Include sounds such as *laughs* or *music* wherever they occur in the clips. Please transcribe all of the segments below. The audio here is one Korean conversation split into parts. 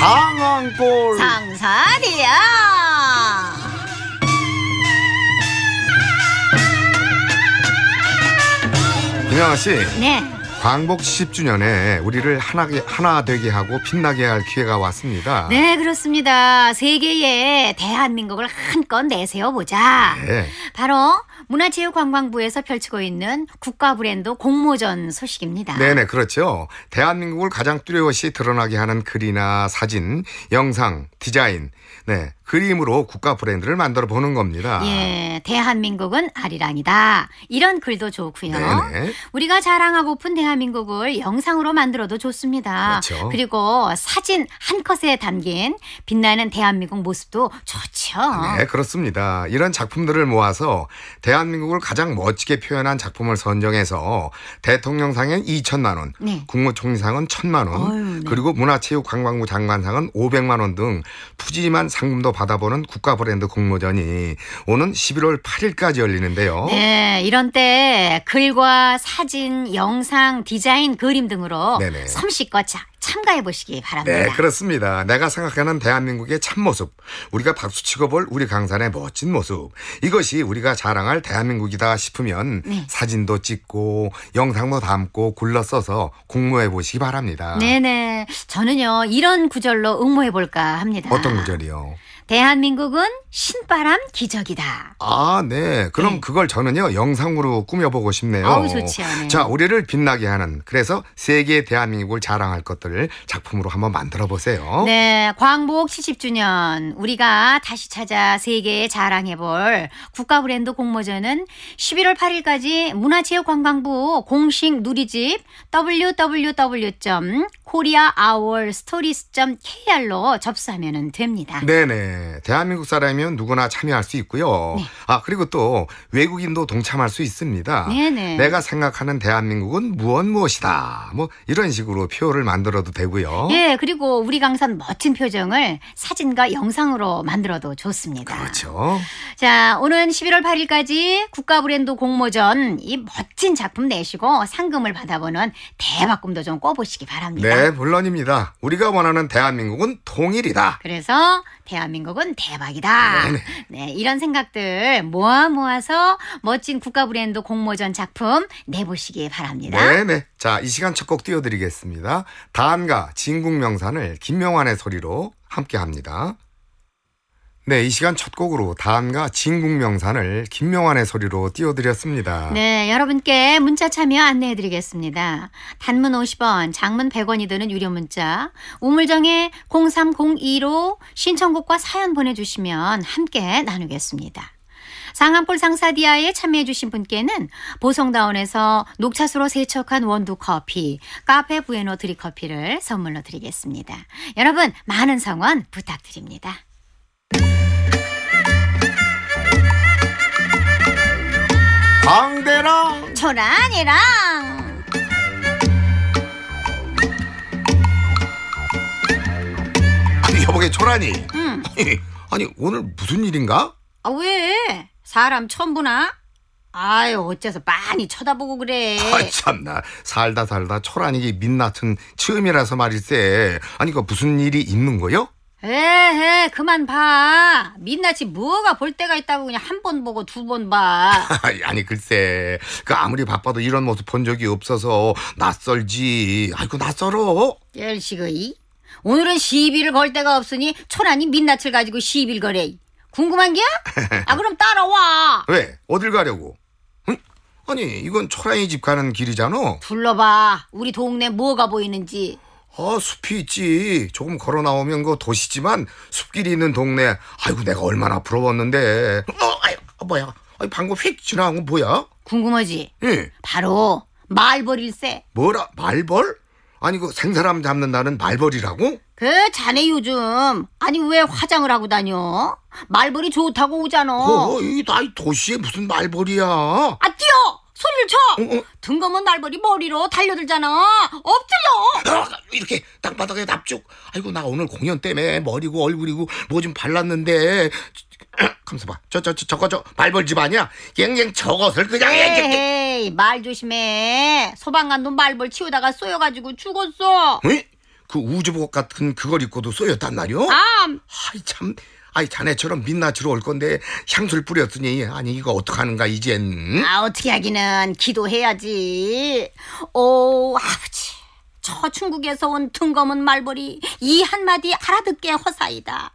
상황골 상사리야 김양아 씨네 광복 70주년에 우리를 하나, 하나 되게 하고 빛나게 할 기회가 왔습니다. 네, 그렇습니다. 세계에 대한민국을 한껏 내세워보자. 네. 바로 문화체육관광부에서 펼치고 있는 국가 브랜드 공모전 소식입니다. 네네, 그렇죠. 대한민국을 가장 뚜렷이 드러나게 하는 글이나 사진, 영상, 디자인, 네, 그림으로 국가 브랜드를 만들어 보는 겁니다. 예, 대한민국은 아리랑이다. 이런 글도 좋고요. 네네. 우리가 자랑하고픈 대한민국을 영상으로 만들어도 좋습니다. 그렇죠. 그리고 사진 한 컷에 담긴 빛나는 대한민국 모습도 좋죠. 네, 그렇습니다. 이런 작품들을 모아서 대한민국을 가장 멋지게 표현한 작품을 선정해서 대통령상엔 2천만 원, 네. 국무총리상은 1천만 원, 어휴, 네. 그리고 문화체육관광부 장관상은 500만 원 등 푸짐한 상금도 받아보는 국가 브랜드 공모전이 오는 11월 8일까지 열리는데요. 네, 이런 때 글과 사진, 영상, 디자인, 그림 등으로 네네. 섬씨꺼차 참가해 보시기 바랍니다. 네, 그렇습니다. 내가 생각하는 대한민국의 참모습, 우리가 박수치고 볼 우리 강산의 멋진 모습, 이것이 우리가 자랑할 대한민국이다 싶으면 네. 사진도 찍고 영상도 담고 굴러 써서 공모해 보시기 바랍니다. 네네. 저는요, 이런 구절로 응모해 볼까 합니다. 어떤 구절이요? 대한민국은 신바람 기적이다. 아, 네. 그럼 네. 그걸 저는요, 영상으로 꾸며보고 싶네요. 아우, 좋지요. 자, 우리를 빛나게 하는, 그래서 세계 대한민국을 자랑할 것들을 작품으로 한번 만들어 보세요. 네. 광복 70주년, 우리가 다시 찾아 세계에 자랑해볼 국가 브랜드 공모전은 11월 8일까지 문화체육관광부 공식 누리집 www.koreaourstories.kr로 접수하면 됩니다. 네네. 대한민국 사람이면 누구나 참여할 수 있고요. 네. 아 그리고 또 외국인도 동참할 수 있습니다. 네네. 내가 생각하는 대한민국은 무엇 무엇이다. 뭐 이런 식으로 표를 만들어도 되고요. 예, 그리고 우리 강산 멋진 표정을 사진과 영상으로 만들어도 좋습니다. 그렇죠. 자, 오는 11월 8일까지 국가 브랜드 공모전 이 멋진 작품 내시고 상금을 받아보는 대박금도 좀 꿔보시기 바랍니다. 네, 물론입니다. 우리가 원하는 대한민국은 통일이다. 그래서 대한민국 대한은 대박이다. 네네. 네, 이런 생각들 모아 모아서 멋진 국가 브랜드 공모전 작품 내보시기 바랍니다. 네네. 자, 이 시간 첫 곡 띄워드리겠습니다. 다한가 진국명산을 김명환의 소리로 함께 합니다. 네, 이 시간 첫 곡으로 다음과 진국명산을 김명환의 소리로 띄워드렸습니다. 네, 여러분께 문자 참여 안내해드리겠습니다. 단문 50원, 장문 100원이 드는 유료 문자, 우물정에 0302로 신청곡과 사연 보내주시면 함께 나누겠습니다. 상암골 상사디아에 참여해주신 분께는 보성다운에서 녹차수로 세척한 원두 커피, 카페 부에노 드리 커피를 선물로 드리겠습니다. 여러분, 많은 성원 부탁드립니다. 강대랑 초란이랑 아니 여보게 초란이 응. 아니, *laughs* 아니 오늘 무슨 일인가? 아 왜? 사람 처음 보나? 아유 어째서 많이 쳐다보고 그래 아 참나 살다 살다 초란이 민낯은 처음이라서 말일세 아니 그 무슨 일이 있는 거요? 에헤 그만 봐 민낯이 뭐가 볼 때가 있다고 그냥 한 번 보고 두 번 봐 *laughs* 아니 글쎄 그 아무리 바빠도 이런 모습 본 적이 없어서 낯설지 아이고 낯설어 깰시거 오늘은 시비를 걸때가 없으니 초란이 민낯을 가지고 시비를 거래 궁금한 게아 그럼 따라와 *laughs* 왜 어딜 가려고 응? 아니 이건 초라이집 가는 길이잖아 둘러봐 우리 동네 뭐가 보이는지 아, 숲이 있지. 조금 걸어 나오면 그 도시지만 숲길이 있는 동네. 아이고, 내가 얼마나 부러웠는데. 어, 아유, 아, 뭐야. 아이, 방금 휙 지나간 건 뭐야? 궁금하지? 응. 예. 바로 말벌일세. 뭐라, 말벌? 아니, 그 생사람 잡는다는 말벌이라고? 그 자네 요즘 아니 왜 화장을 하고 다녀? 말벌이 좋다고 오잖아. 어, 이 나이 도시에 무슨 말벌이야? 아 뛰어! 소리를 쳐! 어, 어. 등검은 날벌이 머리로 달려들잖아! 엎질러! 아, 이렇게 땅바닥에 납죽! 아이고, 나 오늘 공연 때문에 머리고 얼굴이고 뭐 좀 발랐는데. 감사 *clears throat* 봐. 저, 저, 저, 저거, 저, 말벌 집아니야 갱갱 저것을 그냥. 에이, 말 조심해. 소방관도 말벌 치우다가 쏘여가지고 죽었어. 에이? 그 우주복 같은 그걸 입고도 쏘였단 말이오? 암! 아이, 참. 아이 자네처럼 민낯으로 올 건데 향수를 뿌렸더니 아니 이거 어떡하는가 이젠 아 어떻게 하기는 기도해야지. 오 아버지 저 중국에서 온등검은 말벌이 이 한마디 알아듣게 허사이다.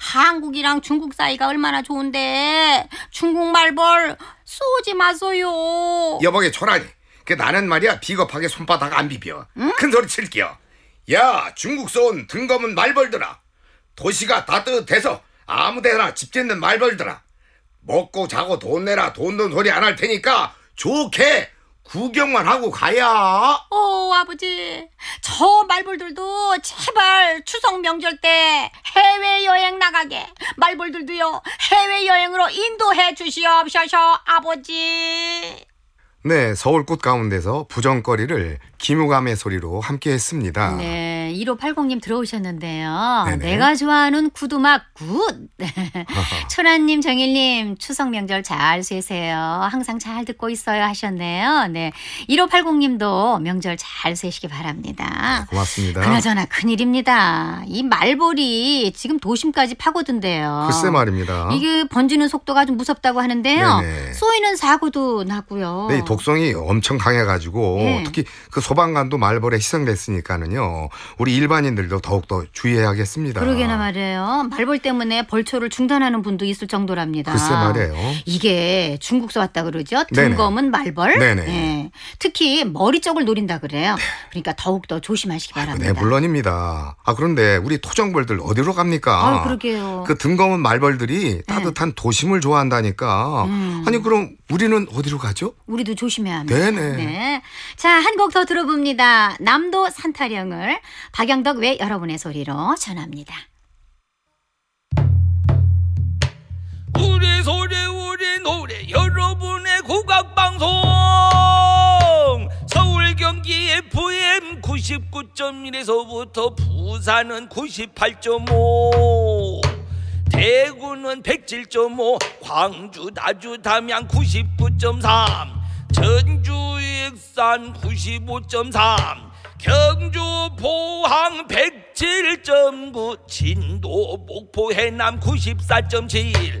한국이랑 중국 사이가 얼마나 좋은데 중국 말벌 쏘지 마소요. 여보게 초라니 그 나는 말이야 비겁하게 손바닥 안 비벼 큰 소리 칠게요 야 중국서 온 등검은 말벌들아 도시가 따뜻해서 아무데나 집 짓는 말 벌더라. 먹고 자고 돈 내라 돈돈 소리 안 할 테니까 좋게 구경만 하고 가야. 오 어, 아버지 저 말벌들도 제발 추석 명절 때 해외 여행 나가게 말벌들도요 해외 여행으로 인도해 주시옵소서 아버지. 네, 서울 꽃 가운데서 부정거리를 김우감의 소리로 함께 했습니다. 네. 1580님 들어오셨는데요. 네네. 내가 좋아하는 구두막 굿. *laughs* 천안님, 정일님, 추석 명절 잘 쇠세요. 항상 잘 듣고 있어요 하셨네요. 네, 1580님도 명절 잘 쇠시기 바랍니다. 네, 고맙습니다. 그나저나 큰일입니다. 이 말벌이 지금 도심까지 파고든대요. 글쎄 말입니다. 이게 번지는 속도가 좀 무섭다고 하는데요. 네네. 쏘이는 사고도 나고요 네, 독성이 엄청 강해가지고 네. 특히 그 소방관도 말벌에 희생됐으니까는요. 우리 일반인들도 더욱더 주의해야겠습니다. 그러게나 말이에요. 말벌 때문에 벌초를 중단하는 분도 있을 정도랍니다. 글쎄 말이에요. 이게 중국서 왔다 그러죠. 등검은 말벌. 네네. 네. 특히 머리 쪽을 노린다 그래요. 네. 그러니까 더욱더 조심하시기 네, 바랍니다. 네, 물론입니다. 아 그런데 우리 토종벌들 어디로 갑니까? 아, 그러게요. 그 등검은 말벌들이 네. 따뜻한 도심을 좋아한다니까. 음. 아니 그럼 우리는 어디로 가죠? 우리도 조심해야 합니다. 네네. 네. 자, 한 곡 더 들어봅니다. 남도 산타령을 박영덕 외 여러분의 소리로 전합니다. 우리 소리 우리 노래 여러분의 국악 방송 서울 경기 FM 99.1에서부터 부산은 98.5 대구는 107.5 광주 나주 담양 99.3 전주 익산 95.3 경주 포항 107.9 진도 목포 해남 94.7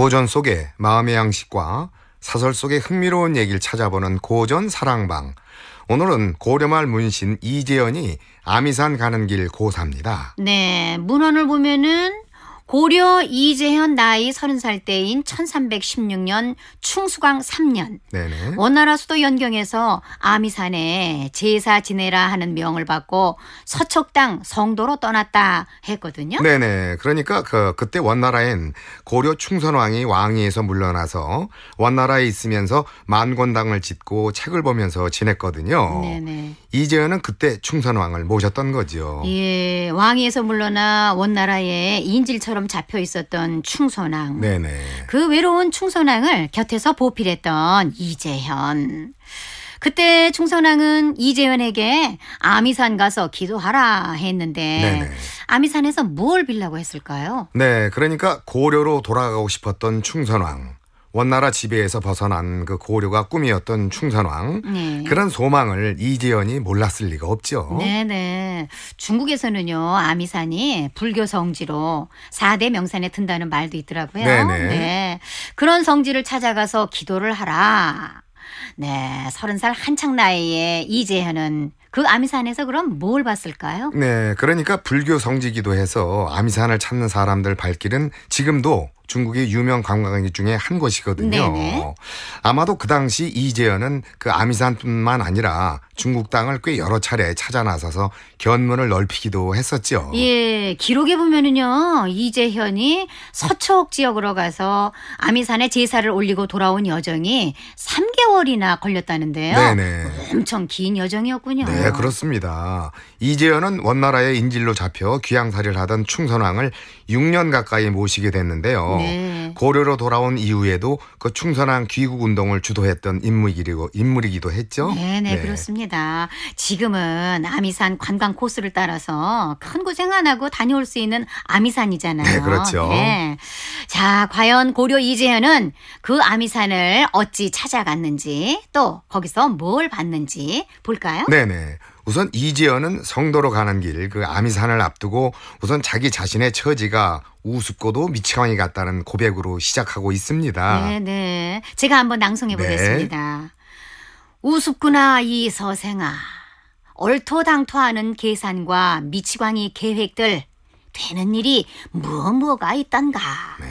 고전 속의 마음의 양식과 사설 속의 흥미로운 얘기를 찾아보는 고전 사랑방. 오늘은 고려말 문신 이재현이 아미산 가는 길 고사입니다. 네, 문헌을 보면은 고려 이재현 나이 30살 때인 1316년 충수광 3년 네네. 원나라 수도 연경에서 아미산에 제사 지내라 하는 명을 받고 서척당 성도로 떠났다 했거든요. 네네. 그러니까 그 그때 원나라엔 고려 충선왕이 왕위에서 물러나서 원나라에 있으면서 만권당을 짓고 책을 보면서 지냈거든요. 네네. 이재현은 그때 충선왕을 모셨던 거죠. 예, 왕위에서 물러나 원나라에 인질처럼 벌처럼 잡혀 있었던 충선왕. 네네. 그 외로운 충선왕을 곁에서 보필했던 이재현. 그때 충선왕은 이재현에게 아미산 가서 기도하라 했는데 네네. 아미산에서 뭘 빌라고 했을까요? 네, 그러니까 고려로 돌아가고 싶었던 충선왕. 원나라 지배에서 벗어난 그 고려가 꿈이었던 충선왕 네. 그런 소망을 이재현이 몰랐을 리가 없죠. 네네. 네. 중국에서는요 아미산이 불교 성지로 4대 명산에 든다는 말도 있더라고요. 네네. 네. 네. 그런 성지를 찾아가서 기도를 하라. 네, 서른 살 한창 나이에 이재현은 그 아미산에서 그럼 뭘 봤을까요? 네, 그러니까 불교 성지기도 해서 아미산을 찾는 사람들 발길은 지금도 중국의 유명 관광객 중에 한 곳이거든요. 네네. 아마도 그 당시 이재현은 그 아미산뿐만 아니라 중국 땅을 꽤 여러 차례 찾아 나서서 견문을 넓히기도 했었죠. 예, 기록에 보면은요. 이재현이 서초옥 지역으로 가서 아미산에 제사를 올리고 돌아온 여정이 3개월이나 걸렸다는데요. 네네. 엄청 긴 여정이었군요. 네, 그렇습니다. 이재현은 원나라의 인질로 잡혀 귀양살이를 하던 충선왕을 6년 가까이 모시게 됐는데요. 네. 고려로 돌아온 이후에도 그 충선한 귀국 운동을 주도했던 인물이기도, 인물이기도 했죠. 네네, 네, 네, 그렇습니다. 지금은 아미산 관광 코스를 따라서 큰 고생 안 하고 다녀올 수 있는 아미산이잖아요. 네, 그렇죠. 네. 자, 과연 고려 이재현은 그 아미산을 어찌 찾아갔는지 또 거기서 뭘 봤는지 볼까요? 네네. 네. 우선 이재현은 성도로 가는 길 그 아미산을 앞두고 우선 자기 자신의 처지가 우습고도 미치광이 같다는 고백으로 시작하고 있습니다. 네, 네. 제가 한번 낭송해 네. 보겠습니다. 네. 우습구나 이 서생아. 얼토당토하는 계산과 미치광이 계획들 되는 일이 뭐뭐가 있던가 네.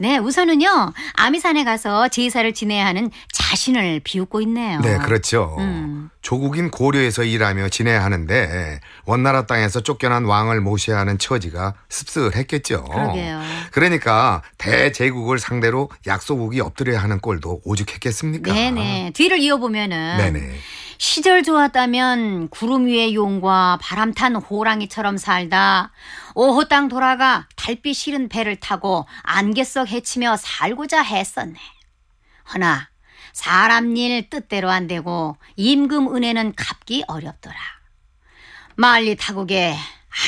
네, 우선은요. 아미산에 가서 제사를 지내야 하는 자신을 비웃고 있네요. 네, 그렇죠. 음. 조국인 고려에서 일하며 지내야 하는데 원나라 땅에서 쫓겨난 왕을 모셔야 하는 처지가 씁쓸했겠죠. 그러게요. 그러니까 대제국을 상대로 약소국이 엎드려야 하는 꼴도 오죽했겠습니까? 네네. 네. 뒤를 이어보면은 네네. 네. 시절 좋았다면 구름 위의 용과 바람 탄 호랑이처럼 살다 오호 땅 돌아가 달빛 싫은 배를 타고 안개 속 헤치며 살고자 했었네. 허나 사람 일 뜻대로 안 되고 임금 은혜는 갚기 어렵더라. 말리 타국에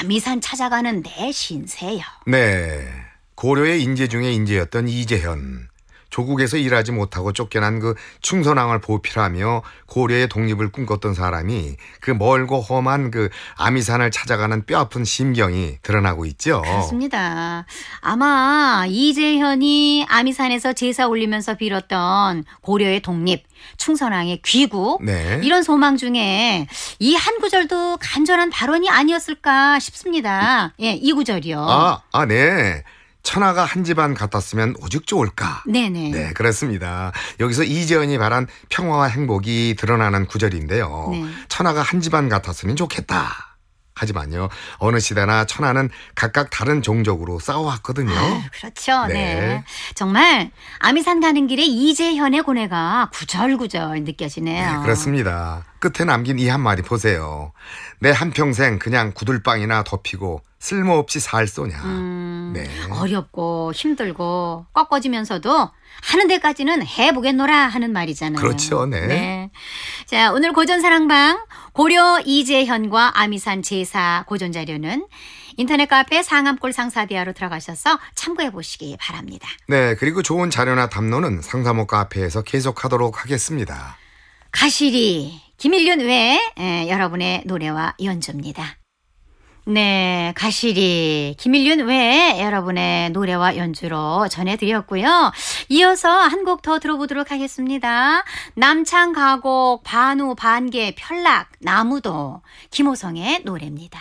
아미산 찾아가는 내신세여 네. 고려의 인재 중에 인재였던 이재현. 조국에서 일하지 못하고 쫓겨난 그 충선왕을 보필하며 고려의 독립을 꿈꿨던 사람이 그 멀고 험한 그 아미산을 찾아가는 뼈아픈 심경이 드러나고 있죠. 그렇습니다. 아마 이재현이 아미산에서 제사 올리면서 빌었던 고려의 독립, 충선왕의 귀국 네. 이런 소망 중에 이 한 구절도 간절한 발언이 아니었을까 싶습니다. 예, 이 구절이요. 아, 아, 네. 천하가 한 집안 같았으면 오죽 좋을까. 네네. 네, 그렇습니다. 여기서 이재현이 바란 평화와 행복이 드러나는 구절인데요. 네. 천하가 한 집안 같았으면 좋겠다. 하지만요 어느 시대나 천하는 각각 다른 종족으로 싸워왔거든요. 아유, 그렇죠. 네. 네. 정말 아미산 가는 길에 이재현의 고뇌가 구절구절 느껴지네요. 네, 그렇습니다. 끝에 남긴 이 한마디 보세요. 내 한평생 그냥 구들빵이나 덮이고 쓸모없이 살 소냐. 음, 네. 어렵고 힘들고 꺾어지면서도 하는 데까지는 해보겠노라 하는 말이잖아요. 그렇죠, 네. 네. 자, 오늘 고전사랑방 고려 이재현과 아미산 제사 고전 자료는 인터넷 카페 상암골 상사대화로 들어가셔서 참고해 보시기 바랍니다. 네, 그리고 좋은 자료나 담론은 상사모 카페에서 계속하도록 하겠습니다. 가시리 김일륜 외에 에, 예, 여러분의 노래와 연주입니다. 네, 가시리. 김일륜 외에 여러분의 노래와 연주로 전해드렸고요. 이어서 한 곡 더 들어보도록 하겠습니다. 남창 가곡, 반우, 반개, 편락, 나무도, 김호성의 노래입니다.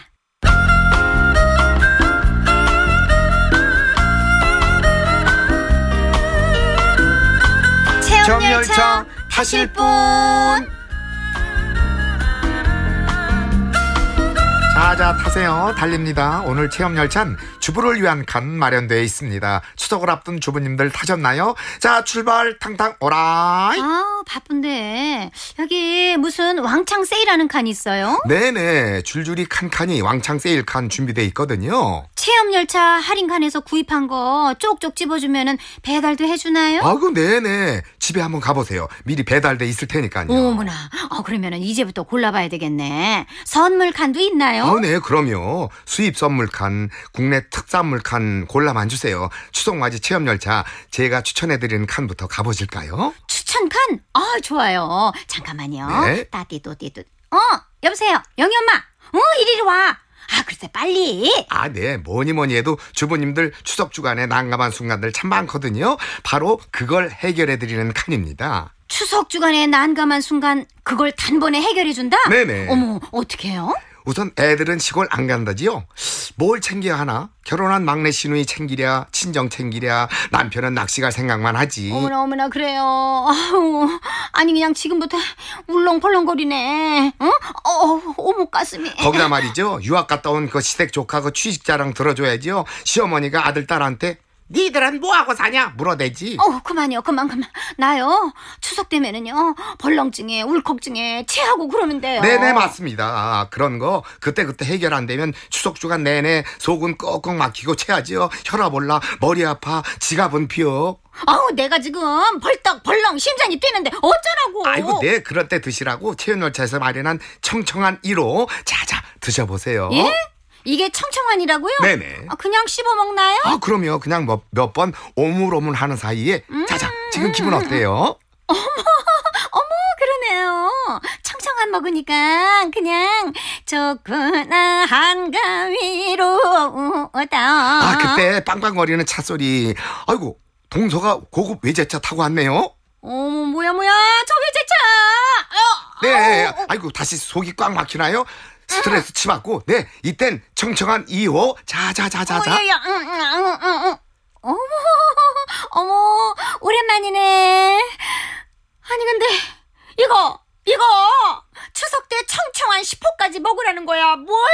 체험열차 타실 분! 자자 타세요 달립니다 오늘 체험열차는 주부를 위한 칸 마련되어 있습니다 추석을 앞둔 주부님들 타셨나요? 자 출발 탕탕 오라이 아 바쁜데 여기 무슨 왕창 세일하는 칸이 있어요? 네네 줄줄이 칸칸이 왕창 세일 칸 준비돼 있거든요 체험열차 할인칸에서 구입한 거 쪽쪽 집어주면 배달도 해주나요? 아그 네네 집에 한번 가보세요 미리 배달돼 있을 테니까요 어머나 어그러면 이제부터 골라봐야 되겠네 선물칸도 있나요? 어네 아, 그럼요 수입 선물칸 국내 특산물칸 골라만 주세요 추석맞이 체험열차 제가 추천해드리는 칸부터 가보실까요? 추천칸? 아 좋아요 잠깐만요 네. 따띠또띠또 어 여보세요 영희 엄마 어 이리로 와 아, 글쎄, 빨리. 아, 네. 뭐니 뭐니 해도 주부님들 추석 주간에 난감한 순간들 참 많거든요. 바로 그걸 해결해드리는 칸입니다. 추석 주간에 난감한 순간, 그걸 단번에 해결해준다? 네네. 어머, 어떻게 해요? 우선 애들은 시골 안 간다지요? 뭘 챙겨야 하나? 결혼한 막내 시누이 챙기랴, 친정 챙기랴, 남편은 낚시 갈 생각만 하지. 어머나 어머나 그래요. 아우, 아니 그냥 지금부터 울렁펄렁거리네. 응? 어, 오목 어, 가슴이. 거기다 말이죠. 유학 갔다 온 그 시댁 조카 그 취직 자랑 들어줘야지요. 시어머니가 아들 딸한테 니들은 뭐하고 사냐? 물어대지. 어, 그만요, 이 그만, 그만. 나요, 추석 되면은요, 벌렁증에, 울컥증에, 체하고 그러는데요. 네네, 맞습니다. 아, 그런 거, 그때그때 해결 안 되면 추석 주간 내내 속은 꺽꺽 막히고 체하지요. 혈압 올라, 머리 아파, 지갑은 피어 아우 내가 지금 벌떡 벌렁 심장이 뛰는데 어쩌라고 아이고 네 그럴 때 드시라고 체온열차에서 마련한 청청한 1호 자자 드셔보세요 예? 이게 청청환이라고요? 네네. 아, 그냥 씹어 먹나요? 아, 그럼요. 그냥 뭐 몇번 오물오물 하는 사이에 음, 자자, 지금 기분 어때요? *laughs* 어머, 어머, 그러네요. 청청한 먹으니까 그냥 좋구나 한가위로 오다. 아, 그때 빵빵거리는 차 소리. 아이고, 동서가 고급 외제차 타고 왔네요. 어머, 뭐야, 뭐야, 저 외제차! 어, 네, 아이고, 다시 속이 꽉 막히나요? 스트레스 치받고 네 이땐 청청한 2호 자자자자자 어머 어머, *laughs* 어머, 오랜만이네. 아니 근데 이거 이거 추석 때 청청한 10호까지 먹으라는 거야 뭐야?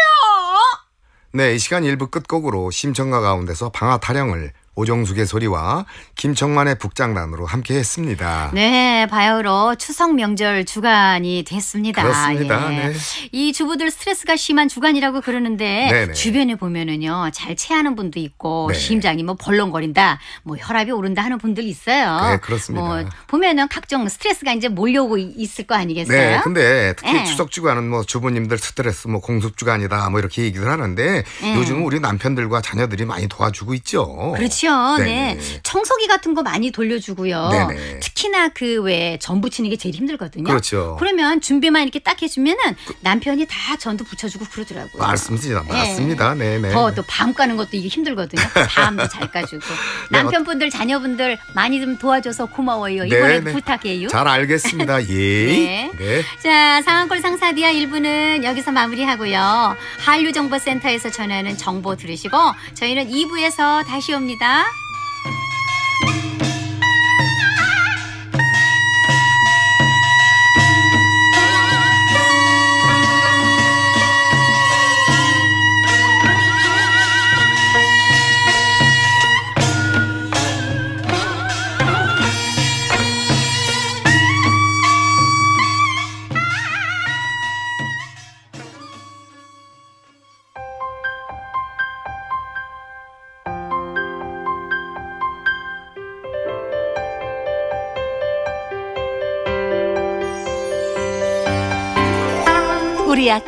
네 이 시간 일부 끝곡으로 심청가 가운데서 방아 타령을 오정숙의 소리와 김청만의 북장남으로 함께했습니다. 네, 바야흐로 추석 명절 주간이 됐습니다. 그렇습니다. 예. 네. 이 주부들 스트레스가 심한 주간이라고 그러는데 네네. 주변에 보면은요 잘 체하는 분도 있고 네. 심장이 뭐 벌렁거린다, 뭐 혈압이 오른다 하는 분들 있어요. 네, 그렇습니다. 뭐 보면은 각종 스트레스가 이제 몰려오고 있을 거 아니겠어요? 네, 근데 특히 네. 추석 주간은 뭐 주부님들 스트레스 뭐 공습 주간이다 뭐 이렇게 얘기를 하는데 네. 요즘은 우리 남편들과 자녀들이 많이 도와주고 있죠. 그렇죠. 그죠 네네. 청소기 같은 거 많이 돌려주고요. 네네. 특히나 그왜전 부치는 게 제일 힘들거든요. 그렇죠. 그러면 준비만 이렇게 딱 해주면은 그, 남편이 다 전도 붙여주고 그러더라고요. 맞습니다. 네. 예. 맞습니다. 네네. 더 또 밤 까는 것도 이게 힘들거든요. 밤도 잘 까주고 *laughs* 남편분들 자녀분들 많이 좀 도와줘서 고마워요. 이번에 부탁해요. 잘 알겠습니다. *laughs* 예. 네. 네. 자 상한골 상사디아 1부는 여기서 마무리하고요. 한류정보센터에서 전하는 정보 들으시고 저희는 2부에서 다시 옵니다. 啊！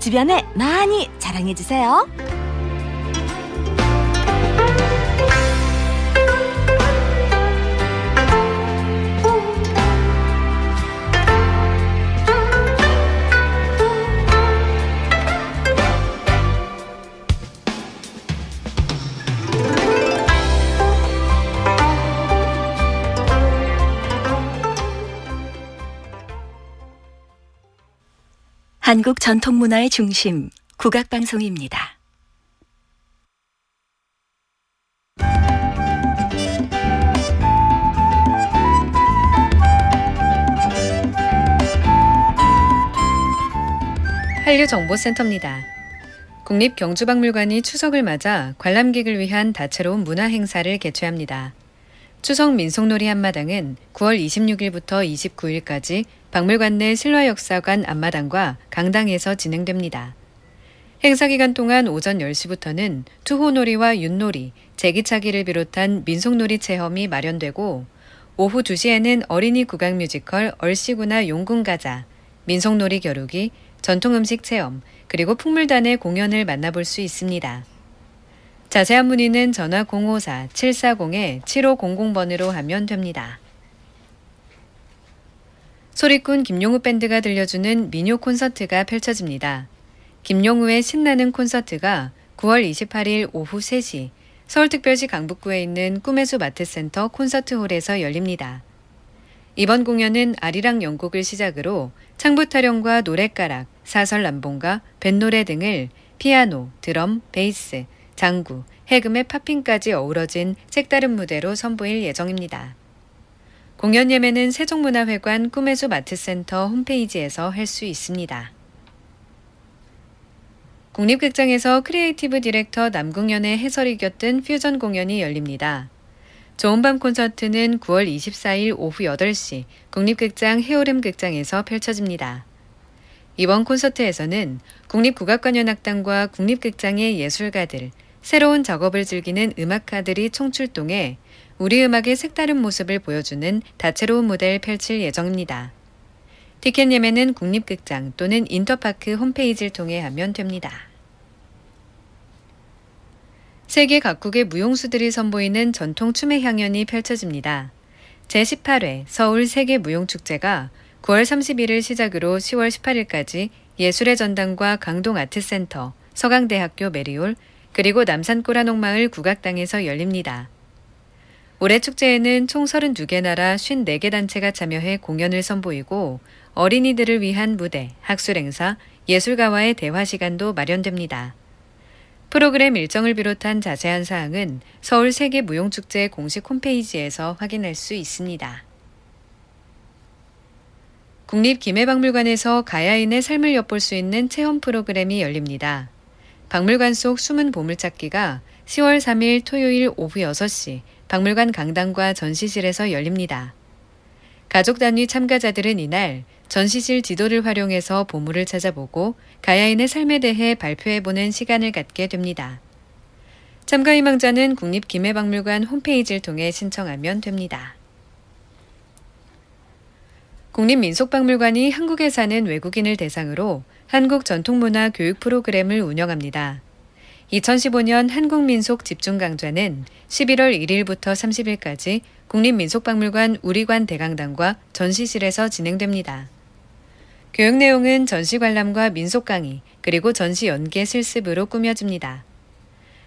주변에 많이 자랑해주세요. 한국 전통 문화의 중심 국악 방송입니다. 한류 정보센터입니다. 국립경주박물관이 추석을 맞아 관람객을 위한 다채로운 문화 행사를 개최합니다. 추석 민속놀이 한마당은 9월 26일부터 29일까지 박물관 내 실화역사관 앞마당과 강당에서 진행됩니다. 행사 기간 동안 오전 10시부터는 투호놀이와 윷놀이, 제기차기를 비롯한 민속놀이 체험이 마련되고 오후 2시에는 어린이 국악 뮤지컬 얼씨구나 용궁가자, 민속놀이 겨루기, 전통음식 체험, 그리고 풍물단의 공연을 만나볼 수 있습니다. 자세한 문의는 전화 054-740-7500번으로 하면 됩니다. 소리꾼 김용우 밴드가 들려주는 민요 콘서트가 펼쳐집니다. 김용우의 신나는 콘서트가 9월 28일 오후 3시 서울특별시 강북구에 있는 꿈의 숲 마트센터 콘서트홀에서 열립니다. 이번 공연은 아리랑 연곡을 시작으로 창부타령과 노랫가락, 사설남봉가, 뱃노래 등을 피아노, 드럼, 베이스, 장구, 해금의 팝핑까지 어우러진 색다른 무대로 선보일 예정입니다. 공연 예매는 세종문화회관 꿈의 숲 아트센터 홈페이지에서 할 수 있습니다. 국립극장에서 크리에이티브 디렉터 남궁연의 해설이 곁든 퓨전 공연이 열립니다. 좋은 밤 콘서트는 9월 24일 오후 8시 국립극장 해오름 극장에서 펼쳐집니다. 이번 콘서트에서는 국립국악관현악단과 국립극장의 예술가들, 새로운 작업을 즐기는 음악가들이 총출동해 우리 음악의 색다른 모습을 보여주는 다채로운 무대를 펼칠 예정입니다. 티켓 예매는 국립극장 또는 인터파크 홈페이지를 통해 하면 됩니다. 세계 각국의 무용수들이 선보이는 전통 춤의 향연이 펼쳐집니다. 제18회 서울 세계 무용축제가 9월 31일 시작으로 10월 18일까지 예술의 전당과 강동 아트센터, 서강대학교 메리올, 그리고 남산꼬라농마을 국악당에서 열립니다. 올해 축제에는 총 32개 나라 54개 단체가 참여해 공연을 선보이고 어린이들을 위한 무대, 학술 행사, 예술가와의 대화 시간도 마련됩니다. 프로그램 일정을 비롯한 자세한 사항은 서울 세계 무용축제 공식 홈페이지에서 확인할 수 있습니다. 국립김해박물관에서 가야인의 삶을 엿볼 수 있는 체험 프로그램이 열립니다. 박물관 속 숨은 보물찾기가 10월 3일 토요일 오후 6시 박물관 강당과 전시실에서 열립니다. 가족 단위 참가자들은 이날 전시실 지도를 활용해서 보물을 찾아보고 가야인의 삶에 대해 발표해보는 시간을 갖게 됩니다. 참가 희망자는 국립김해박물관 홈페이지를 통해 신청하면 됩니다. 국립민속박물관이 한국에 사는 외국인을 대상으로 한국 전통문화 교육 프로그램을 운영합니다. 2015년 한국민속 집중강좌는 11월 1일부터 30일까지 국립민속박물관 우리관 대강당과 전시실에서 진행됩니다. 교육 내용은 전시 관람과 민속 강의, 그리고 전시 연계 실습으로 꾸며집니다.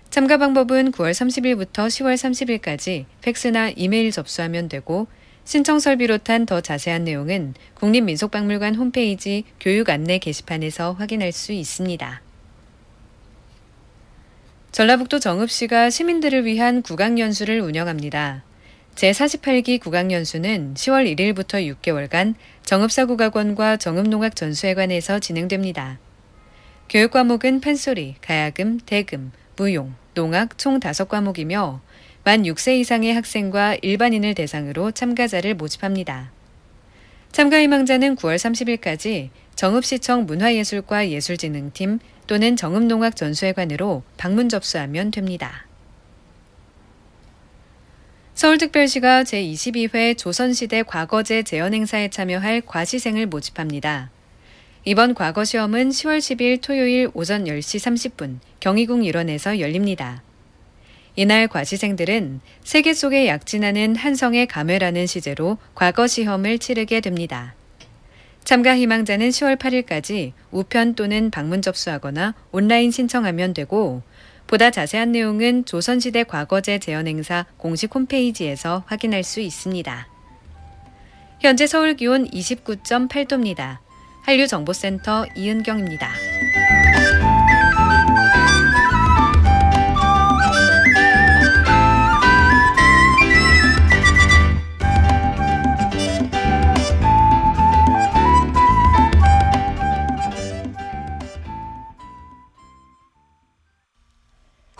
참가 방법은 9월 30일부터 10월 30일까지 팩스나 이메일 접수하면 되고 신청설 비롯한 더 자세한 내용은 국립민속박물관 홈페이지 교육 안내 게시판에서 확인할 수 있습니다. 전라북도 정읍시가 시민들을 위한 구강연수를 운영합니다. 제48기 구강연수는 10월 1일부터 6개월간 정읍사국악원과 정읍농악전수회관에서 진행됩니다. 교육 과목은 판소리 가야금, 대금, 무용, 농악 총 5과목이며 만 6세 이상의 학생과 일반인을 대상으로 참가자를 모집합니다. 참가 희망자는 9월 30일까지 정읍시청 문화예술과 예술진흥팀 또는 정음농학 전수회관으로 방문 접수하면 됩니다. 서울특별시가 제22회 조선시대 과거제 재현 행사에 참여할 과시생을 모집합니다. 이번 과거 시험은 10월 10일 토요일 오전 10시 30분 경희궁 일원에서 열립니다. 이날 과시생들은 세계 속에 약진하는 한성의 감회라는 시제로 과거 시험을 치르게 됩니다. 참가 희망자는 10월 8일까지 우편 또는 방문 접수하거나 온라인 신청하면 되고 보다 자세한 내용은 조선시대 과거제 재현 행사 공식 홈페이지에서 확인할 수 있습니다. 현재 서울 기온 29.8도입니다. 한류정보센터 이은경입니다.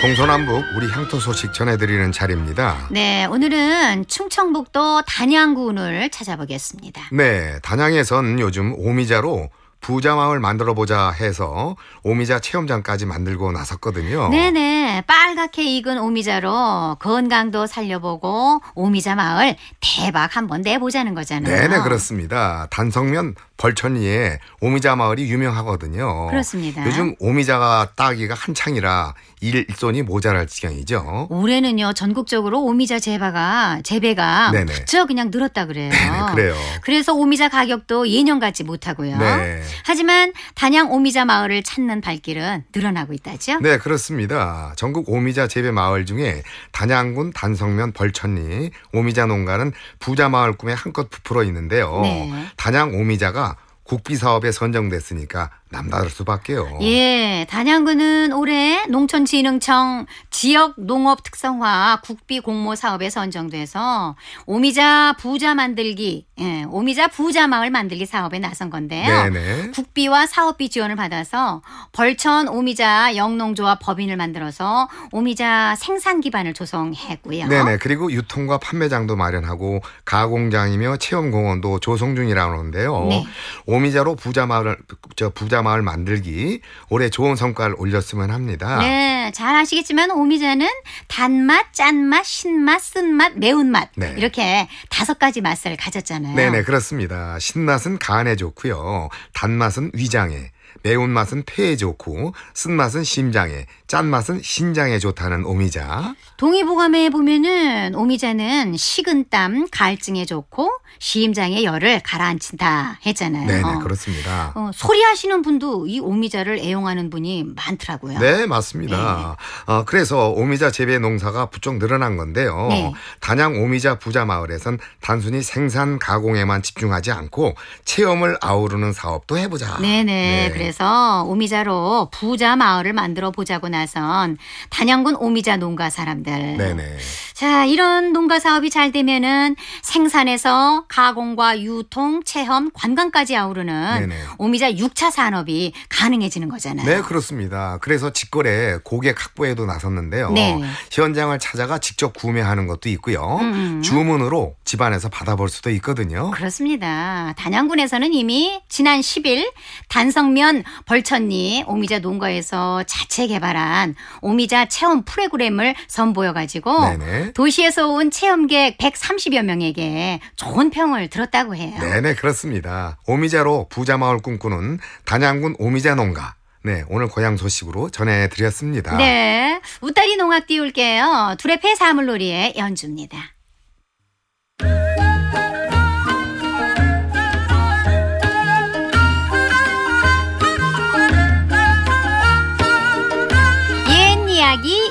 동서남북 우리 향토 소식 전해드리는 자리입니다. 네, 오늘은 충청북도 단양군을 찾아보겠습니다. 네, 단양에선 요즘 오미자로 부자 마을 만들어 보자 해서 오미자 체험장까지 만들고 나섰거든요. 네네, 빨갛게 익은 오미자로 건강도 살려보고 오미자 마을 대박 한번 내보자는 거잖아요. 네네, 그렇습니다. 단성면 벌천리에 오미자 마을이 유명하거든요. 그렇습니다. 요즘 오미자가 따기가 한창이라 일손이 모자랄 지경이죠. 올해는요 전국적으로 오미자 재배가 재배가 네네. 부쩍 그냥 늘었다 그래요. 네네, *laughs* 그래요. 그래서 오미자 가격도 예년 같지 못하고요. 네. 하지만 단양 오미자 마을을 찾는 발길은 늘어나고 있다죠. 네 그렇습니다. 전국 오미자 재배 마을 중에 단양군 단성면 벌천리 오미자 농가는 부자 마을 꿈에 한껏 부풀어 있는데요. 네. 단양 오미자가 국비 사업에 선정됐으니까 남다를 수밖에요. 예, 단양구는 올해 농촌진흥청 지역 농업 특성화 국비 공모 사업에 선정돼서 오미자 부자 만들기, 예, 오미자 부자 마을 만들기 사업에 나선 건데요. 네네. 국비와 사업비 지원을 받아서 벌천 오미자 영농조합 법인을 만들어서 오미자 생산 기반을 조성했고요. 네네. 그리고 유통과 판매장도 마련하고 가공장이며 체험공원도 조성 중이라고 하는데요. 네. 오미자로 부자 마을 저 부자 오미 마을 만들기 올해 좋은 성과를 올렸으면 합니다. 네, 잘 아시겠지만 오미자는 단맛, 짠맛, 신맛, 쓴맛, 매운맛 네. 이렇게 다섯 가지 맛을 가졌잖아요. 네, 네, 그렇습니다. 신맛은 간에 좋고요. 단맛은 위장에 매운맛은 폐에 좋고 쓴맛은 심장에 짠맛은 신장에 좋다는 오미자. 동의보감에 보면은 오미자는 식은 땀, 갈증에 좋고 시임장에 열을 가라앉힌다 했잖아요. 네네 어. 네, 그렇습니다. 어, 소리하시는 분도 이 오미자를 애용하는 분이 많더라고요. 네 맞습니다. 네. 어, 그래서 오미자 재배 농사가 부쩍 늘어난 건데요. 네. 단양 오미자 부자 마을에선 단순히 생산 가공에만 집중하지 않고 체험을 아우르는 사업도 해보자. 네네 네. 네. 그래서 오미자로 부자 마을을 만들어 보자고 나. 나선 단양군 오미자 농가 사람들. 네네. 자, 이런 농가 사업이 잘 되면은 생산에서 가공과 유통, 체험, 관광까지 아우르는 네네. 오미자 6차 산업이 가능해지는 거잖아요. 네, 그렇습니다. 그래서 직거래 고객 확보에도 나섰는데요. 네. 현장을 찾아가 직접 구매하는 것도 있고요. 음음. 음. 주문으로 집안에서 받아볼 수도 있거든요. 그렇습니다. 단양군에서는 이미 지난 10일 단성면 벌천리 오미자 농가에서 자체 개발한 실시한 오미자 체험 프로그램을 선보여가지고 네네. 도시에서 온 체험객 130여 명에게 좋은 평을 들었다고 해요. 네네 그렇습니다. 오미자로 부자 마을 꿈꾸는 단양군 오미자 농가. 네, 오늘 고향 소식으로 전해드렸습니다. 네, 우따리 농악 띄울게요. 둘의 폐사물놀이의 연주입니다.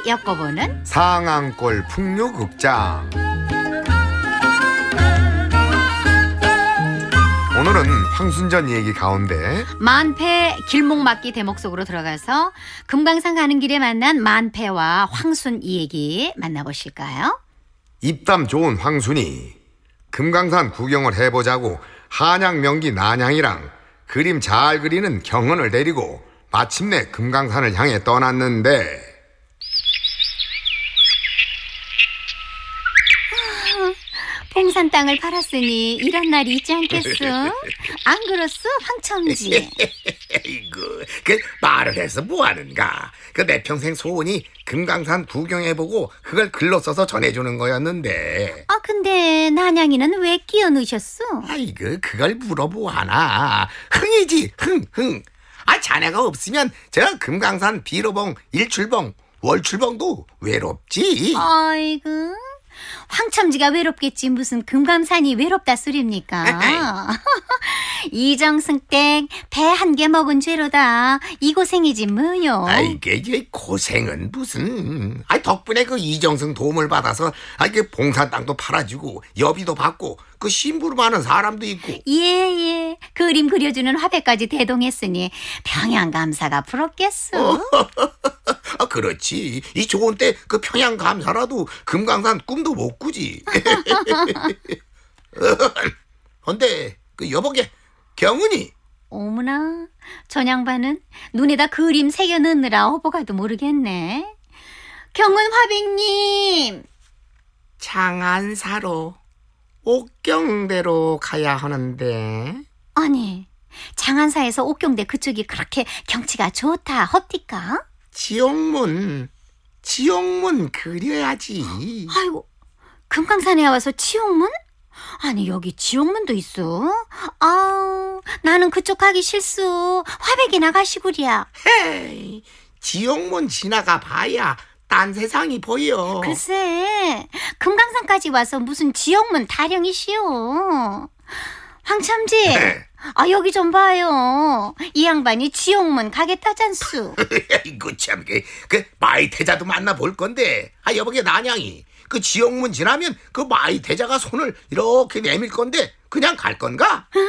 엮어보는 상암골 풍류극장 오늘은 황순전 얘기 가운데 만패 길목막기 대목 속으로 들어가서 금강산 가는 길에 만난 만패와 황순 이 얘기 만나보실까요? 입담 좋은 황순이 금강산 구경을 해보자고 한양 명기 난양이랑 그림 잘 그리는 경은을 데리고 마침내 금강산을 향해 떠났는데 행산 땅을 팔았으니 이런 날이 있지 않겠소? *laughs* 안 그렇소? 황첨지. *laughs* 이거 그 말을 해서 뭐하는가? 그 내 평생 소원이 금강산 구경해보고 그걸 글로 써서 전해주는 거였는데. 아 근데 난양이는 왜 끼어 넣으셨소? 아이고 그걸 물어보아나 흥이지 흥 흥. 아 자네가 없으면 저 금강산 비로봉 일출봉 월출봉도 외롭지. 아이고. 황첨지가 외롭겠지 무슨 금감산이 외롭다 소리입니까? *laughs* *laughs* 이정승땡 배 한 개 먹은 죄로다 이 고생이지 뭐요? 아 이게 이게 고생은 무슨? 아 덕분에 그 이정승 도움을 받아서 아이 봉사 땅도 팔아주고 여비도 받고 그 심부름하는 사람도 있고. 예예. 예. 그림 그려주는 화백까지 대동했으니 평양 감사가 부럽겠어. 어. *laughs* 아, 그렇지. 이 좋은 때 그 평양 감사라도 금강산 꿈도 못 꾸지. 근데 *laughs* *laughs* 그 여보게 경은이. 어머나 저 양반은 눈에다 그림 새겨 넣느라 허버가도 모르겠네. 경은 화백님. 장안사로 옥경대로 가야 하는데. 아니, 장안사에서 옥경대 그쪽이 그렇게 경치가 좋다 헛디까? 지옥문, 지옥문 그려야지. 아이고, 금강산에 와서 지옥문? 아니 여기 지옥문도 있어. 아우 나는 그쪽 가기 실수. 화백이 나가시구리야. 헤이, 지옥문 지나가 봐야 딴 세상이 보여. 글쎄, 금강산까지 와서 무슨 지역문 다령이시오. 황참지, 네. 아 여기 좀 봐요. 이 양반이 지역문 가겠다잔수. *laughs* 이거 참, 그, 그, 마이 태자도 만나볼 건데, 아 여보게 난양이. 그 지역문 지나면 그 마이 태자가 손을 이렇게 내밀 건데 그냥 갈 건가? 응? 어?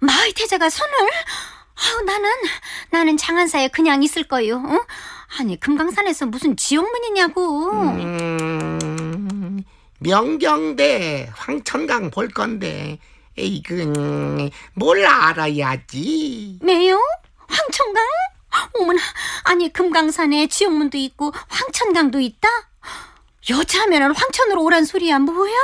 마이 태자가 손을? 아우 나는 나는 장한사에 그냥 있을 거요. 응? 아니 금강산에서 무슨 지옥문이냐고. 음, 명경대 황천강 볼 건데 이건 음, 뭘 알아야지. 왜요? 황천강? 어머나 아니 금강산에 지옥문도 있고 황천강도 있다? 여차하면 황천으로 오란 소리야 뭐야?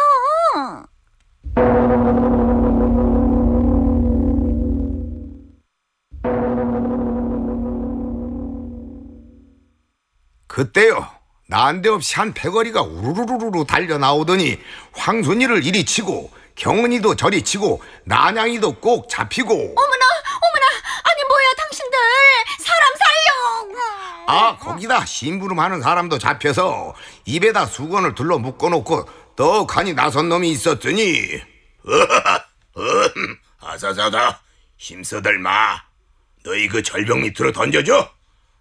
그때요. 난데없이 한 패거리가 우르르르르 달려 나오더니 황순이를 이리 치고 경은이도 저리 치고 난양이도 꼭 잡히고 어머나 어머나 아니 뭐야 당신들 사람 살려 아 거기다 심부름하는 사람도 잡혀서 입에다 수건을 둘러 묶어놓고 떡하니 나선 놈이 있었더니 아사사다 힘써들 마 너희 그 절벽 밑으로 던져줘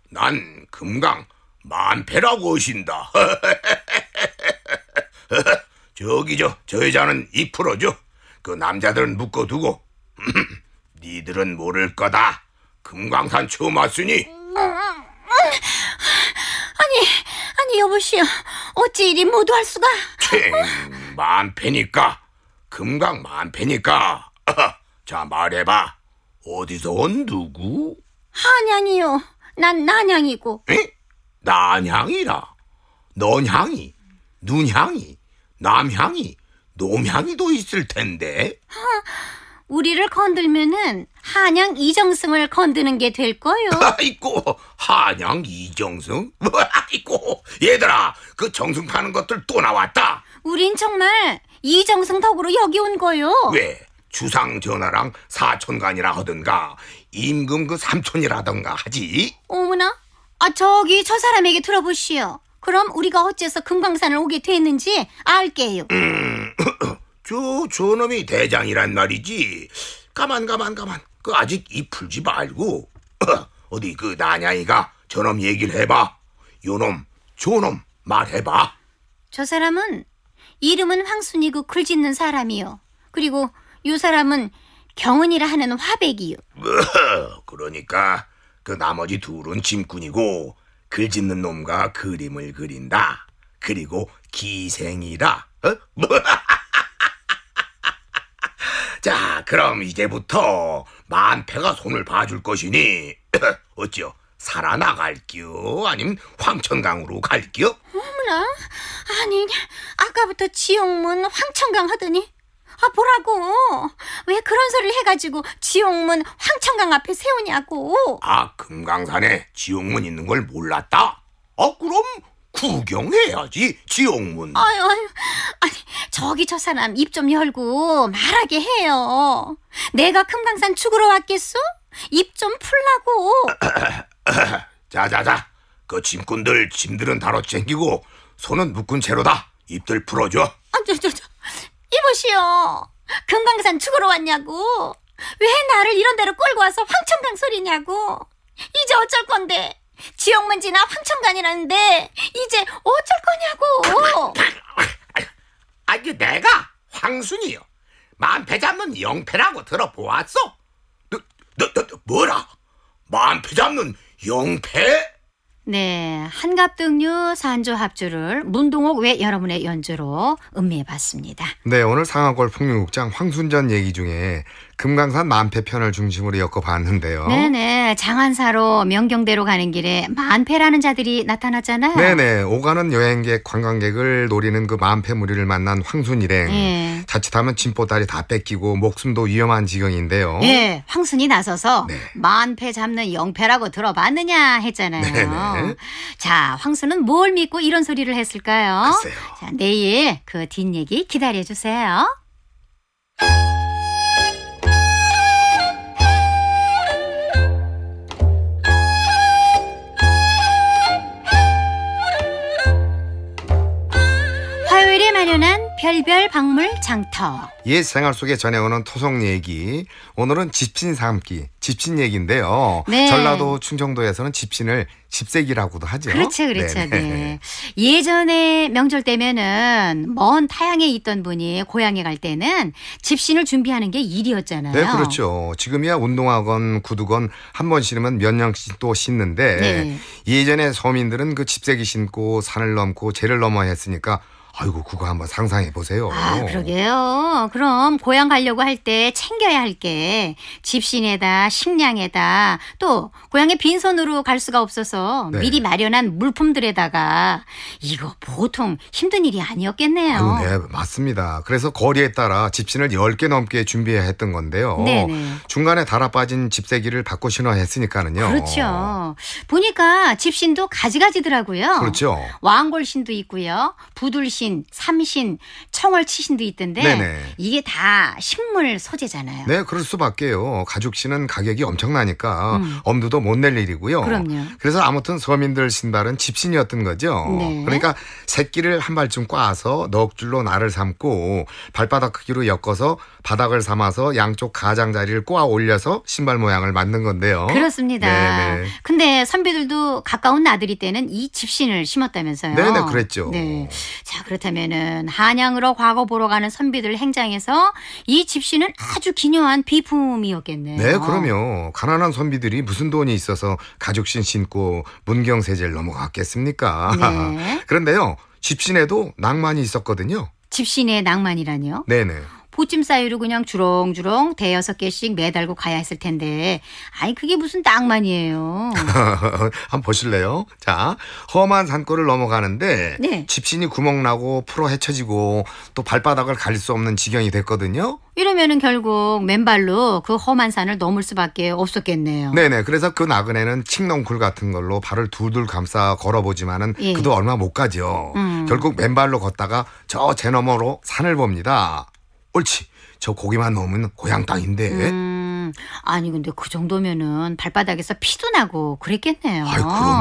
난 금강 만패라고 하신다. *laughs* 저기 죠저 여자는 이프로죠그 남자들은 묶어두고 *laughs* 니들은 모를 거다. 금강산 처음 왔으니 아니, 아니 여보시오. 어찌 이리 모두 할 수가? 만패니까 금강 만패니까 *laughs* 자 말해봐 어디서 온 누구? 한양이요. 난 난양이고. 에? 난향이라, 넌향이, 눈향이, 남향이, 놈향이도 있을 텐데. 우리를 건들면은 한양 이정승을 건드는 게 될 거요. *laughs* 아이고, 한양 이정승? 뭐, 아이고, 얘들아, 그 정승 파는 것들 또 나왔다. 우린 정말 이정승 덕으로 여기 온 거요. 왜? 주상 전하랑 사촌간이라 하든가 임금 그 삼촌이라던가 하지. 어머나, 아, 저기 저 사람에게 들어보시오. 그럼 우리가 어째서 금강산을 오게 됐는지 알게요. 음, *clears throat* 저, 저놈이 대장이란 말이지. 가만, 가만, 가만. 그 아직 이 풀지 말고. *clears throat* 어디 그 나냥이가 저놈 얘기를 해봐. 요놈, 저놈 말해봐. 저 사람은 이름은 황순이고 그 글 짓는 사람이요. 그리고 요 사람은 경은이라 하는 화백이요. *clears throat* 그러니까 그 나머지 둘은 짐꾼이고 글 그 짓는 놈과 그림을 그린다. 그리고 기생이라. 어? 뭐? *laughs* 자, 그럼 이제부터 만패가 손을 봐줄 것이니 *coughs* 어찌요? 살아나갈게요? 아님 황천강으로 갈게요? 어머나, 아니 아까부터 지옥문 황천강 하더니 아, 뭐라고왜 그런 소리를 해가지고 지옥문 황천강 앞에 세우냐고. 아, 금강산에 지옥문 있는 걸 몰랐다? 아, 그럼 구경해야지, 지옥문. 아유, 아유. 아니, 저기 저 사람 입 좀 열고 말하게 해요. 내가 금강산 죽으러 왔겠소? 입 좀 풀라고. 자자자, *clears throat* 그 짐꾼들 짐들은 다로 챙기고 손은 묶은 채로다. 입들 풀어줘. 아, 저, 저, 저. 이보시오. 금강산 죽으러 왔냐고. 왜 나를 이런 데로 끌고 와서 황천강 소리냐고. 이제 어쩔 건데. 지역문지나 황천강이라는데 이제 어쩔 거냐고. 아니 내가 황순이요. 만패 잡는 영패라고 들어보았어 너, 너, 너, 뭐라? 만패 잡는 영패? 네, 한갑 등류 산조 합주를 문동옥 외 여러분의 연주로 음미해 봤습니다. 네, 오늘 상하골 풍류국장 황순전 얘기 중에 금강산 만패편을 중심으로 엮어봤는데요. 네네. 장안사로 명경대로 가는 길에 만패라는 자들이 나타났잖아요. 네네. 오가는 여행객, 관광객을 노리는 그 만패 무리를 만난 황순 일행. 예. 자칫하면 진보다리 다 뺏기고 목숨도 위험한 지경인데요. 예. 황순이 나서서 네. 만패 잡는 영패라고 들어봤느냐 했잖아요. 네네. 자, 황순은 뭘 믿고 이런 소리를 했을까요? 글쎄요. 자, 내일 그 뒷얘기 기다려주세요. 마련한 별별 박물 장터. 옛 생활 속에 전해오는 토속 얘기. 오늘은 집신 삼기, 집신 얘기인데요. 네. 전라도 충청도에서는 집신을 집색이라고도 하죠. 그렇죠, 그렇죠. 네. 예전에 명절 때면은 먼 타양에 있던 분이 고향에 갈 때는 집신을 준비하는 게 일이었잖아요. 네, 그렇죠. 지금이야 운동화건 구두건 한 번 신으면 몇 년씩 또 신는데 네. 예전에 서민들은 그 집색이 신고 산을 넘고 재를 넘어 했으니까 아이고 그거 한번 상상해 보세요. 아, 그러게요. 그럼 고향 가려고 할 때 챙겨야 할 게 집신에다 식량에다 또 고향에 빈손으로 갈 수가 없어서 네. 미리 마련한 물품들에다가 이거 보통 힘든 일이 아니었겠네요. 아유, 네, 맞습니다. 그래서 거리에 따라 집신을 10개 넘게 준비해야 했던 건데요. 네네. 중간에 달아 빠진 집세기를 바꿔 신화 했으니까는요. 그렇죠. 보니까 집신도 가지가지더라고요. 그렇죠. 왕골신도 있고요. 부둘신 신 삼신, 청월치신도 있던데 네네. 이게 다 식물 소재잖아요. 네, 그럴 수밖에요. 가죽신은 가격이 엄청나니까 음. 엄두도 못 낼 일이고요. 그럼요. 그래서 아무튼 서민들 신발은 집신이었던 거죠. 네. 그러니까 새끼를 한 발쯤 꽈서 넉줄로 날을 삼고 발바닥 크기로 엮어서 바닥을 삼아서 양쪽 가장자리를 꼬아 올려서 신발 모양을 만든 건데요. 그렇습니다. 네네. 근데 선배들도 가까운 나들이 때는 이 집신을 심었다면서요. 네네, 그랬죠. 네. 자, 그래 그렇다면은 한양으로 과거 보러 가는 선비들 행장에서 이 집시는 아주 기묘한 비품이었겠네요. 네, 그럼요. 가난한 선비들이 무슨 돈이 있어서 가죽신 신고 문경세제를 넘어갔겠습니까? 네. *laughs* 그런데요. 집신에도 낭만이 있었거든요. 집신의 낭만이라니요? 네네. 보침 사이로 그냥 주렁주렁 대여섯 개씩 매달고 가야 했을 텐데 아니 그게 무슨 낭만이에요. *laughs* 한 번 보실래요? 자 험한 산골을 넘어가는데 네. 집신이 구멍 나고 풀어 헤쳐지고 또 발바닥을 갈릴수 없는 지경이 됐거든요. 이러면은 결국 맨발로 그 험한 산을 넘을 수밖에 없었겠네요. 네네. 그래서 그 나그네는 칡농굴 같은 걸로 발을 둘둘 감싸 걸어보지만은 예. 그도 얼마 못 가죠. 음. 결국 맨발로 걷다가 저 제 너머로 산을 봅니다. 옳지. 저 고기만 넣으면 고향 땅인데. 음, 아니 근데 그 정도면은 발바닥에서 피도 나고 그랬겠네요. 아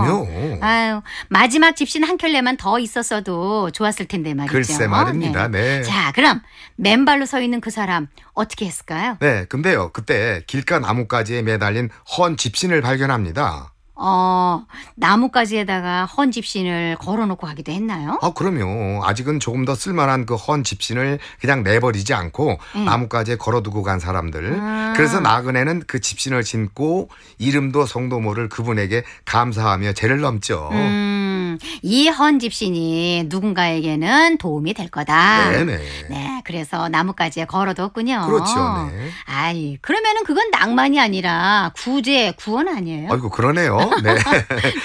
그럼요. 아유 마지막 집신 한 켤레만 더 있었어도 좋았을 텐데 말이죠. 글쎄 어, 말입니다. 네. 네. 자 그럼 맨발로 서 있는 그 사람 어떻게 했을까요? 네, 근데요 그때 길가 나뭇가지에 매달린 헌 집신을 발견합니다. 어, 나뭇가지에다가 헌 집신을 걸어놓고 가기도 했나요? 아, 그럼요. 아직은 조금 더 쓸만한 그 헌 집신을 그냥 내버리지 않고 네. 나뭇가지에 걸어두고 간 사람들. 아. 그래서 나그네는 그 집신을 신고 이름도 성도 모를 그분에게 감사하며 죄를 넘죠. 음. 이 헌집신이 누군가에게는 도움이 될 거다. 네네. 네. 네, 그래서 나뭇가지에 걸어뒀군요. 그렇죠. 네. 아이, 그러면은 그건 낭만이 아니라 구제, 구원 아니에요? 아이고, 그러네요. 네. *laughs*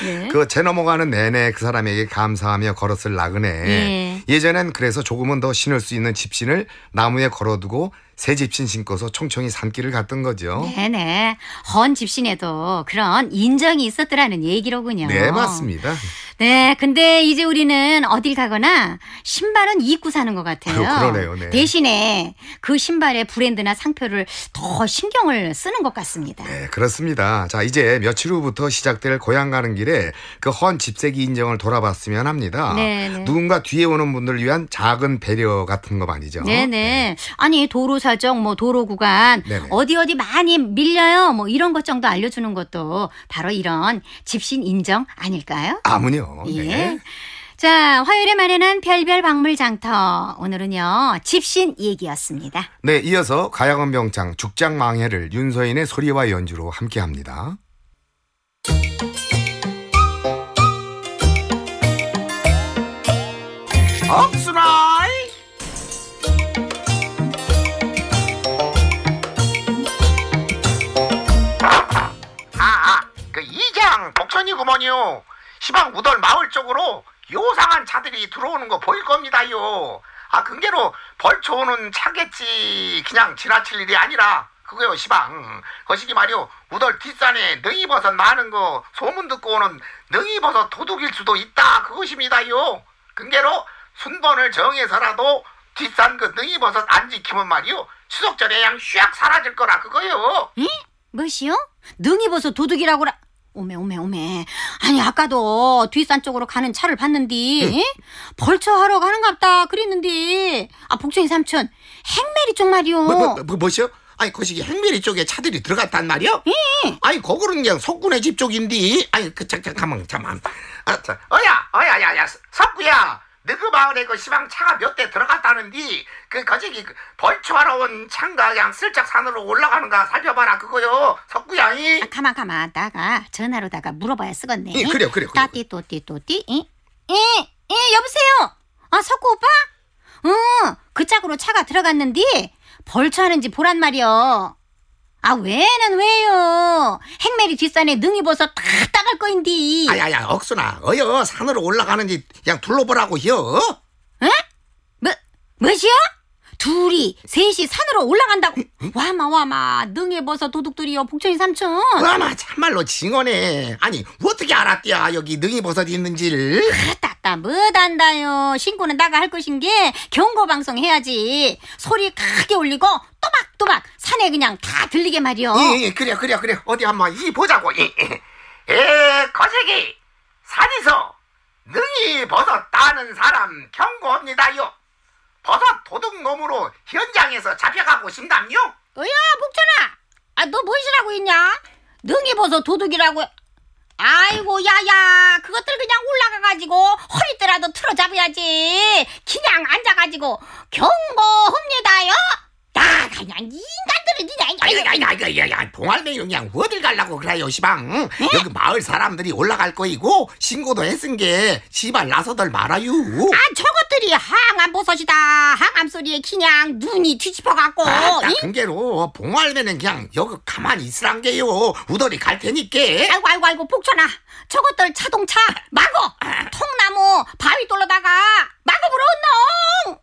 네. 그제 넘어가는 내내 그 사람에게 감사하며 걸었을 나그네. 네. 예전엔 그래서 조금은 더 신을 수 있는 집신을 나무에 걸어두고 새 집신 신고서 총총히 산길을 갔던 거죠. 네네. 네. 헌 집신에도 그런 인정이 있었더라는 얘기로군요. 네, 맞습니다. 네, 근데 이제 우리는 어딜 가거나 신발은 입고 사는 것 같아요. 어, 그러네요. 네. 대신에 그 신발의 브랜드나 상표를 더 신경을 쓰는 것 같습니다. 네, 그렇습니다. 자, 이제 며칠 후부터 시작될 고향 가는 길에 그 헌 집세기 인정을 돌아봤으면 합니다. 네, 네. 누군가 뒤에 오는 분들을 위한 작은 배려 같은 거아니죠 네네. 네. 아니 도로 사정, 뭐 도로 구간 네네. 네. 어디 어디 많이 밀려요. 뭐 이런 것 정도 알려주는 것도 바로 이런 집신 인정 아닐까요? 아무요. 예. 네. 자, 화요일에 마련한 별별 박물 장터. 오늘은요, 집신 얘기였습니다. 네, 이어서 가야금 병창 죽장 망해를 윤서인의 소리와 연주로 함께 합니다. 업수라이! 아, 아, 그 이장 복선이구먼요. 시방 우덜 마을 쪽으로 요상한 차들이 들어오는 거 보일 겁니다요. 아, 근계로 벌초 오는 차겠지. 그냥 지나칠 일이 아니라. 그거요, 시방. 거시기 말이오. 우덜 뒷산에 능이버섯 많은 거 소문 듣고 오는 능이버섯 도둑일 수도 있다. 그것입니다요. 근계로 순번을 정해서라도 뒷산 그 능이버섯 안 지키면 말이오 추석 전에 양 쑥약 사라질 거라 그거요. 응? 뭐시요? 능이버섯 도둑이라고라. 오메 오메 오메 아니 아까도 뒷산 쪽으로 가는 차를 봤는디 응. 네. 벌초하러 가는갑다 그랬는데 아 복정이 삼촌 행메리 쪽 말이오 뭐, 뭐, 뭐, 뭐 뭐시 아니 거시기 그 행메리 쪽에 차들이 들어갔단 말이요? 예. 아니 거기는 그냥 석군의 집 쪽인데 아니 그 잠깐 가만 가만 아 어야 어야야야 석구야 너그 마을에 그 시방 차가 몇 대 들어갔다는디 그 거저기 그 벌초하러 온 창가 양 슬쩍 산으로 올라가는가 살펴봐라 그거요 석구양이 아, 가만 가만 나가 전화로다가 물어봐야 쓰겠네 예, 그래요 그래요 따띠 또띠 또띠 예예 예, 예, 여보세요 아 석구 오빠 응그 어, 짝으로 차가 들어갔는디 벌초하는지 보란 말이여 아 왜는 왜요? 행메리 뒷산에 능이 벗어 다 따갈 거인디. 아야야 억순아 어여 산으로 올라가는지 그냥 둘러보라고요. 응? 뭐 뭐시여? 둘이 셋이 산으로 올라간다고 와마 와마 능에 벗어 도둑들이여 복천이 삼촌 와마 참말로 징언해 아니 어떻게 알았디야 여기 능이 버섯 있는지를 따따 못한다요 신고는 나가 할 것인 게 경고방송 해야지 소리 크게 올리고 또박또박 한꺼 그냥 다 들리게 말이오 예, 예, 그래, 예, 그래, 그래. 어디 한번 이 보자고. 예, 예. 예, 거시기 산에서 능이 벗었 따는 사람 경고합니다요. 버섯 도둑놈으로 현장에서 잡혀가고 싶담요. 어야, 복천아, 아, 너 무엇이라고 했냐? 능이 벗어 도둑이라고. 아이고 야야 그것들 그냥 올라가가지고 허리띠라도 틀어 잡아야지 그냥 앉아가지고 경고합니다요 그냥 인간들은 그냥. 아이고, 아이고, 야야, 동알매 그냥 어딜 갈라고 그래요, 시방. 응? 어? 여기 마을 사람들이 올라갈 거이고 신고도 했은 게 시발 나서들 말아요. 아, 저것들이 항암 버섯이다. 항암 소리에 그냥 눈이 뒤집어 갖고. 아, 나 근게로 봉알매는 그냥 여기 가만히 있으란 게요. 우덜이 갈 테니까. 아이고, 아이고, 아이고, 폭천아 저것들 자동차 막어. 아, 아. 통나무 바위 돌로다가 막어 불어, 놈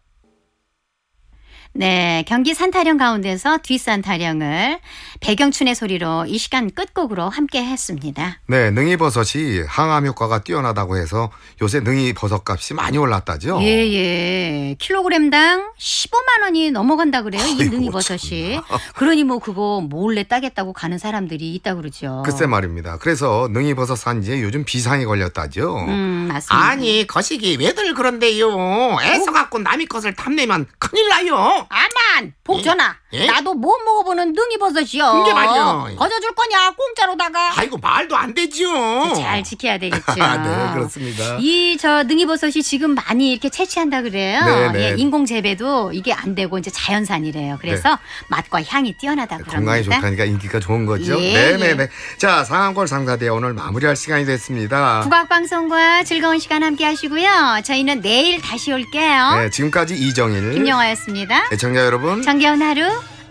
네, 경기 산타령 가운데서 뒷산타령을 배경춘의 소리로 이 시간 끝곡으로 함께 했습니다. 네, 능이버섯이 항암 효과가 뛰어나다고 해서 요새 능이버섯 값이 많이 올랐다죠? 예, 예. 킬로그램당 15만 원이 넘어간다 그래요, 이 능이버섯이. 그러니 뭐 그거 몰래 따겠다고 가는 사람들이 있다 그러죠. 글쎄 말입니다. 그래서 능이버섯 산지에 요즘 비상이 걸렸다죠? 음, 맞습니다. 아니, 거시기 왜들 그런데요? 애써갖고 어? 남의 것을 탐내면 큰일 나요. 아만! 복천아 예? 예? 나도 못 뭐 먹어보는 능이버섯이요 그게 말이요. 거저줄 거냐 공짜로다가 아이고 말도 안 되지요. 잘 지켜야 되겠죠 *laughs* 아, 네, 그렇습니다. 이 저 능이버섯이 지금 많이 이렇게 채취한다 그래요 네, 예, 네. 예, 인공 재배도 이게 안 되고 이제 자연산이래요 그래서 네. 맛과 향이 뛰어나다 건강이 그럽니다 좋다니까 인기가 좋은 거죠. 예, 네네네. 네, 네. 자 상한골 상사대 오늘 마무리할 시간이 됐습니다. 국악방송과 즐거운 시간 함께 하시고요 저희는 내일 다시 올게요 네, 지금까지 이정일 김영화였습니다 네, 청자 여러분. 장- 정겨운 하루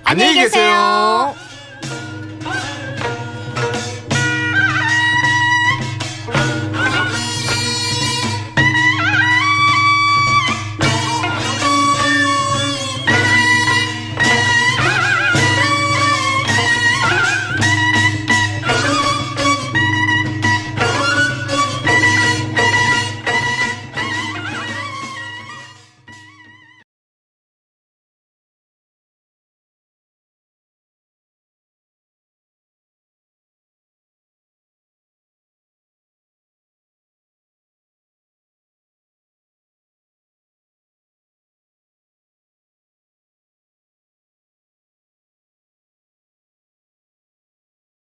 안녕히 계세요.